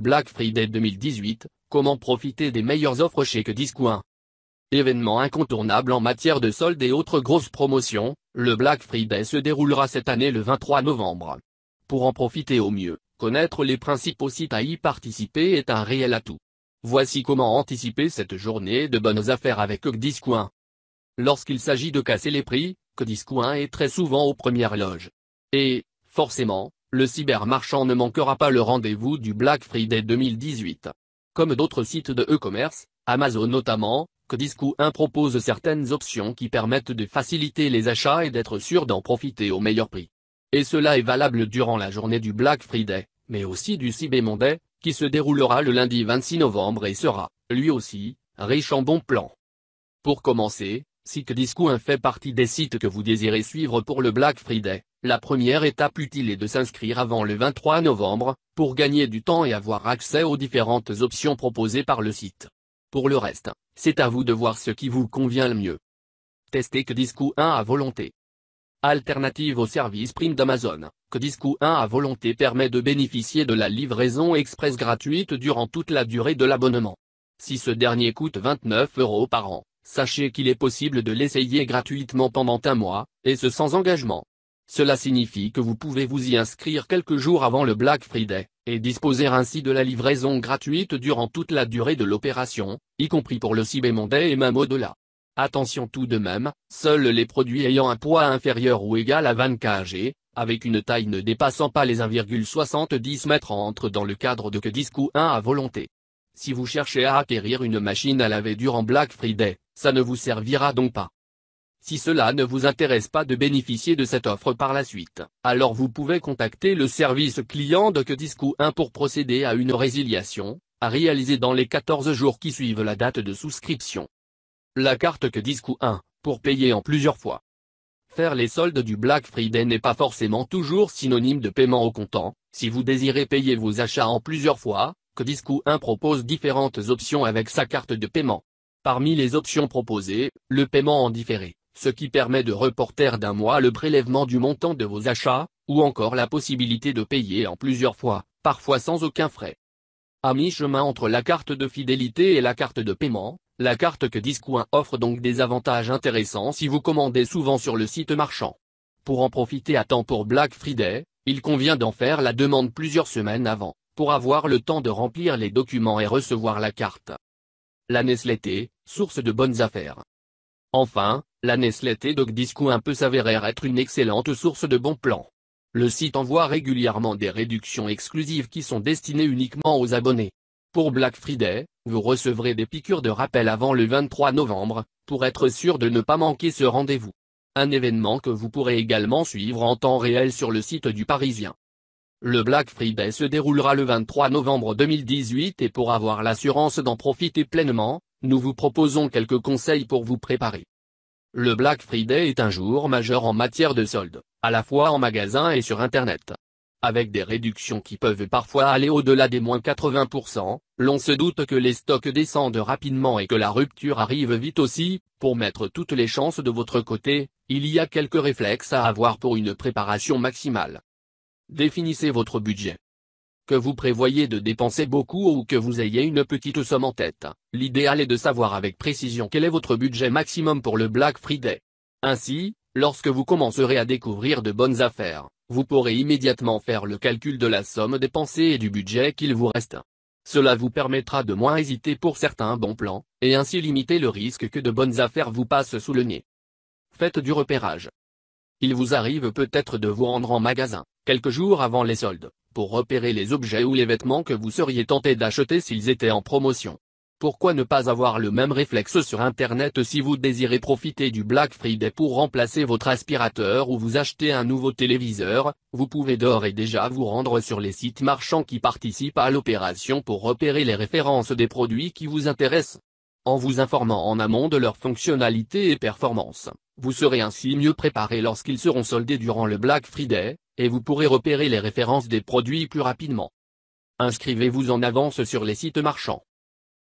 Black Friday 2018, comment profiter des meilleures offres chez que Événement incontournable en matière de soldes et autres grosses promotions, le Black Friday se déroulera cette année le 23 novembre. Pour en profiter au mieux, connaître les principaux sites à y participer est un réel atout. Voici comment anticiper cette journée de bonnes affaires avec Discount. Lorsqu'il s'agit de casser les prix, Discount est très souvent aux premières loges. Et, forcément, le cybermarchand ne manquera pas le rendez-vous du Black Friday 2018. Comme d'autres sites de e-commerce, Amazon notamment, Kdiscu1 propose certaines options qui permettent de faciliter les achats et d'être sûr d'en profiter au meilleur prix. Et cela est valable durant la journée du Black Friday, mais aussi du Cyber Monday, qui se déroulera le lundi 26 novembre et sera, lui aussi, riche en bons plans. Pour commencer, si Kdiscu1 fait partie des sites que vous désirez suivre pour le Black Friday, la première étape utile est de s'inscrire avant le 23 novembre, pour gagner du temps et avoir accès aux différentes options proposées par le site. Pour le reste, c'est à vous de voir ce qui vous convient le mieux. Testez disco 1 à volonté. Alternative au service prime d'Amazon, que Disco 1 à volonté permet de bénéficier de la livraison express gratuite durant toute la durée de l'abonnement. Si ce dernier coûte 29 euros par an, sachez qu'il est possible de l'essayer gratuitement pendant un mois, et ce sans engagement. Cela signifie que vous pouvez vous y inscrire quelques jours avant le Black Friday, et disposer ainsi de la livraison gratuite durant toute la durée de l'opération, y compris pour le Cyber Monday et même au-delà. Attention tout de même, seuls les produits ayant un poids inférieur ou égal à 20 kg, avec une taille ne dépassant pas les 1,70 mètres entrent dans le cadre de que Disco 1 à volonté. Si vous cherchez à acquérir une machine à laver durant Black Friday, ça ne vous servira donc pas. Si cela ne vous intéresse pas de bénéficier de cette offre par la suite, alors vous pouvez contacter le service client de Codiscou 1 pour procéder à une résiliation, à réaliser dans les 14 jours qui suivent la date de souscription. La carte disco 1, pour payer en plusieurs fois. Faire les soldes du Black Friday n'est pas forcément toujours synonyme de paiement au comptant, si vous désirez payer vos achats en plusieurs fois, Disco 1 propose différentes options avec sa carte de paiement. Parmi les options proposées, le paiement en différé ce qui permet de reporter d'un mois le prélèvement du montant de vos achats, ou encore la possibilité de payer en plusieurs fois, parfois sans aucun frais. A mi-chemin entre la carte de fidélité et la carte de paiement, la carte que Discoin offre donc des avantages intéressants si vous commandez souvent sur le site marchand. Pour en profiter à temps pour Black Friday, il convient d'en faire la demande plusieurs semaines avant, pour avoir le temps de remplir les documents et recevoir la carte. La Nestlé, source de bonnes affaires. Enfin, la Nestlé t Disco un peu s'avérèrent être une excellente source de bons plans. Le site envoie régulièrement des réductions exclusives qui sont destinées uniquement aux abonnés. Pour Black Friday, vous recevrez des piqûres de rappel avant le 23 novembre, pour être sûr de ne pas manquer ce rendez-vous. Un événement que vous pourrez également suivre en temps réel sur le site du Parisien. Le Black Friday se déroulera le 23 novembre 2018 et pour avoir l'assurance d'en profiter pleinement, nous vous proposons quelques conseils pour vous préparer. Le Black Friday est un jour majeur en matière de soldes, à la fois en magasin et sur Internet. Avec des réductions qui peuvent parfois aller au-delà des moins 80%, l'on se doute que les stocks descendent rapidement et que la rupture arrive vite aussi, pour mettre toutes les chances de votre côté, il y a quelques réflexes à avoir pour une préparation maximale. Définissez votre budget vous prévoyez de dépenser beaucoup ou que vous ayez une petite somme en tête, l'idéal est de savoir avec précision quel est votre budget maximum pour le Black Friday. Ainsi, lorsque vous commencerez à découvrir de bonnes affaires, vous pourrez immédiatement faire le calcul de la somme dépensée et du budget qu'il vous reste. Cela vous permettra de moins hésiter pour certains bons plans, et ainsi limiter le risque que de bonnes affaires vous passent sous le nez. Faites du repérage. Il vous arrive peut-être de vous rendre en magasin, quelques jours avant les soldes, pour repérer les objets ou les vêtements que vous seriez tenté d'acheter s'ils étaient en promotion. Pourquoi ne pas avoir le même réflexe sur Internet si vous désirez profiter du Black Friday pour remplacer votre aspirateur ou vous acheter un nouveau téléviseur, vous pouvez d'ores et déjà vous rendre sur les sites marchands qui participent à l'opération pour repérer les références des produits qui vous intéressent. En vous informant en amont de leurs fonctionnalités et performances, vous serez ainsi mieux préparé lorsqu'ils seront soldés durant le Black Friday, et vous pourrez repérer les références des produits plus rapidement. Inscrivez-vous en avance sur les sites marchands.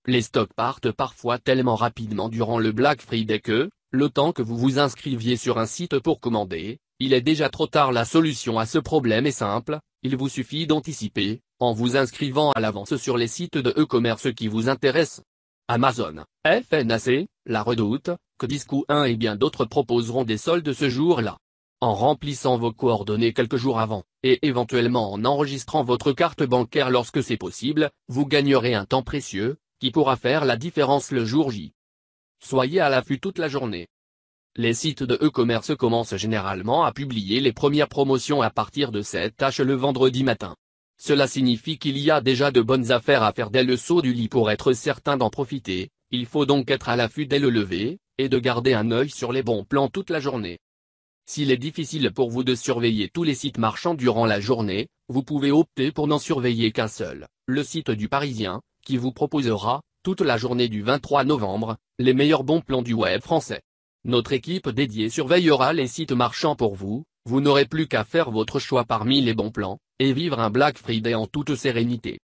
Les stocks partent parfois tellement rapidement durant le Black Friday que, le temps que vous vous inscriviez sur un site pour commander, il est déjà trop tard. La solution à ce problème est simple, il vous suffit d'anticiper, en vous inscrivant à l'avance sur les sites de e-commerce qui vous intéressent. Amazon, FNAC, La Redoute, discours un 1 et bien d'autres proposeront des soldes ce jour-là. En remplissant vos coordonnées quelques jours avant, et éventuellement en enregistrant votre carte bancaire lorsque c'est possible, vous gagnerez un temps précieux, qui pourra faire la différence le jour J. Soyez à l'affût toute la journée. Les sites de e-commerce commencent généralement à publier les premières promotions à partir de cette tâche le vendredi matin. Cela signifie qu'il y a déjà de bonnes affaires à faire dès le saut du lit pour être certain d'en profiter, il faut donc être à l'affût dès le lever, et de garder un œil sur les bons plans toute la journée. S'il est difficile pour vous de surveiller tous les sites marchands durant la journée, vous pouvez opter pour n'en surveiller qu'un seul, le site du Parisien, qui vous proposera, toute la journée du 23 novembre, les meilleurs bons plans du web français. Notre équipe dédiée surveillera les sites marchands pour vous, vous n'aurez plus qu'à faire votre choix parmi les bons plans, et vivre un Black Friday en toute sérénité.